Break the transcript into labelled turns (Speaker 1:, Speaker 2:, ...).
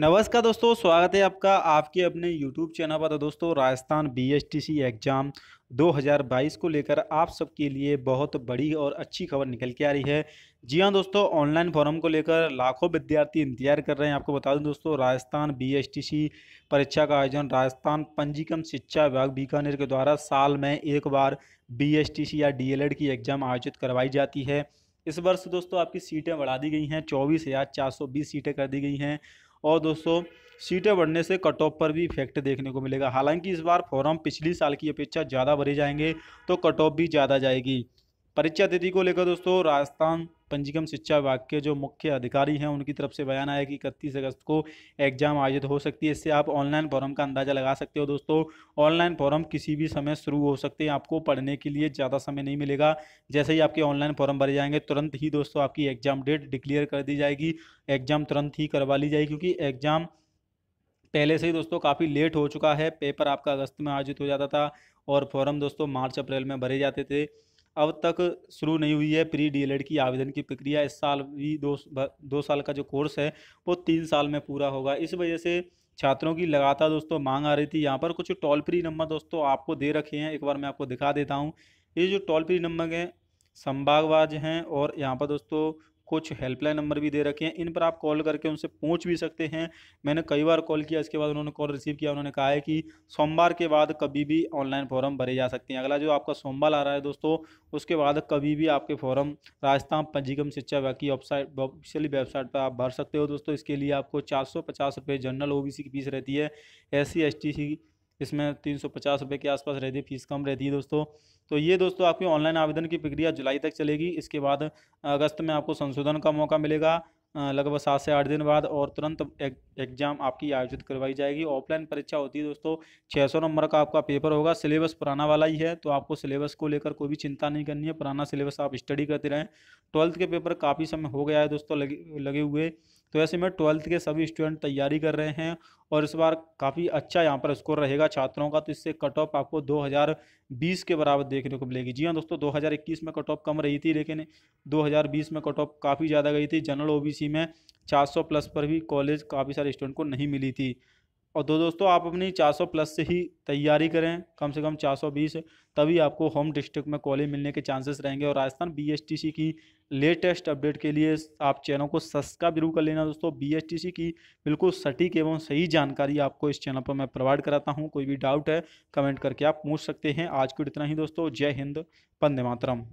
Speaker 1: नमस्कार दोस्तों स्वागत है आपका आपके अपने YouTube चैनल पर तो दोस्तों राजस्थान सी एग्ज़ाम 2022 को लेकर आप सबके लिए बहुत बड़ी और अच्छी खबर निकल के आ रही है जी हाँ दोस्तों ऑनलाइन फॉर्म को लेकर लाखों विद्यार्थी इंतजार कर रहे हैं आपको बता दूं दोस्तों राजस्थान सी परीक्षा का आयोजन राजस्थान पंजीकम शिक्षा विभाग बीकानेर के द्वारा साल में एक बार सी या एड की एग्ज़ाम आयोजित करवाई जाती है इस वर्ष दोस्तों आपकी सीटें बढ़ा दी गई हैं चौबीस हज़ार चार सौ बीस सीटें कर दी गई हैं और दोस्तों सीटें बढ़ने से कट ऑफ पर भी इफेक्ट देखने को मिलेगा हालांकि इस बार फॉरम पिछली साल की अपेक्षा ज़्यादा भरे जाएंगे तो कट ऑफ भी ज़्यादा जाएगी परीक्षा तिथि को लेकर दोस्तों राजस्थान पंजीकम शिक्षा विभाग के जो मुख्य अधिकारी हैं उनकी तरफ से बयान आया कि इकतीस अगस्त को एग्जाम आयोजित हो सकती है इससे आप ऑनलाइन फॉर्म का अंदाजा लगा सकते हो दोस्तों ऑनलाइन फॉर्म किसी भी समय शुरू हो सकते हैं आपको पढ़ने के लिए ज़्यादा समय नहीं मिलेगा जैसे ही आपके ऑनलाइन फॉर्म भरे जाएंगे तुरंत ही दोस्तों आपकी एग्जाम डेट डिक्लेयर कर दी जाएगी एग्जाम तुरंत ही करवा ली जाएगी क्योंकि एग्जाम पहले से ही दोस्तों काफ़ी लेट हो चुका है पेपर आपका अगस्त में आयोजित हो जाता था और फॉर्म दोस्तों मार्च अप्रैल में भरे जाते थे अब तक शुरू नहीं हुई है प्री डी की आवेदन की प्रक्रिया इस साल भी दो दो साल का जो कोर्स है वो तीन साल में पूरा होगा इस वजह से छात्रों की लगातार दोस्तों मांग आ रही थी यहाँ पर कुछ टोल फ्री नंबर दोस्तों आपको दे रखे हैं एक बार मैं आपको दिखा देता हूँ ये जो टोल फ्री नंबर हैं संभागवाज हैं और यहाँ पर दोस्तों कुछ हेल्पलाइन नंबर भी दे रखे हैं इन पर आप कॉल करके उनसे पूछ भी सकते हैं मैंने कई बार कॉल किया इसके बाद उन्होंने कॉल रिसीव किया उन्होंने कहा है कि सोमवार के बाद कभी भी ऑनलाइन फॉर्म भरे जा सकते हैं अगला जो आपका सोमवार आ रहा है दोस्तों उसके बाद कभी भी आपके फॉर्म राजस्थान पंजीकम शिक्षा विभाग की वेबसाइट ऑफिशियली वेबसाइट पर आप भर सकते हो दोस्तों इसके लिए आपको चार सौ पचास रुपये जनरल ओ की फीस रहती है S C S T C इसमें तीन सौ पचास रुपये के आसपास रहती फीस कम रहती है दोस्तों तो ये दोस्तों आपकी ऑनलाइन आवेदन की प्रक्रिया जुलाई तक चलेगी इसके बाद अगस्त में आपको संशोधन का मौका मिलेगा लगभग सात से आठ दिन बाद और तुरंत एग्जाम एक, आपकी आयोजित करवाई जाएगी ऑफलाइन परीक्षा होती है दोस्तों छः सौ नंबर का आपका पेपर होगा सिलेबस पुराना वाला ही है तो आपको सिलेबस को लेकर कोई भी चिंता नहीं करनी है पुराना सिलेबस आप स्टडी करते रहें ट्वेल्थ के पेपर काफ़ी समय हो गया है दोस्तों लगे लगे हुए तो ऐसे में ट्वेल्थ के सभी स्टूडेंट तैयारी कर रहे हैं और इस बार काफ़ी अच्छा यहाँ पर स्कोर रहेगा छात्रों का तो इससे कट ऑफ आपको 2020 के बराबर देखने को मिलेगी जी हाँ दोस्तों 2021 में कट ऑफ कम रही थी लेकिन 2020 में कट ऑफ काफ़ी ज़्यादा गई थी जनरल ओबीसी में 400 प्लस पर भी कॉलेज काफ़ी सारे स्टूडेंट को नहीं मिली थी और दो दोस्तों आप अपनी 400 प्लस से ही तैयारी करें कम से कम 420 तभी आपको होम डिस्ट्रिक्ट में कॉलेज मिलने के चांसेस रहेंगे और राजस्थान बीएसटीसी की लेटेस्ट अपडेट के लिए आप चैनल को सब्सक्राइब जरूर कर लेना दोस्तों बीएसटीसी की बिल्कुल सटीक एवं सही जानकारी आपको इस चैनल पर मैं प्रोवाइड कराता हूँ कोई भी डाउट है कमेंट करके आप पूछ सकते हैं आज को इतना ही दोस्तों जय हिंद पंदे मातरम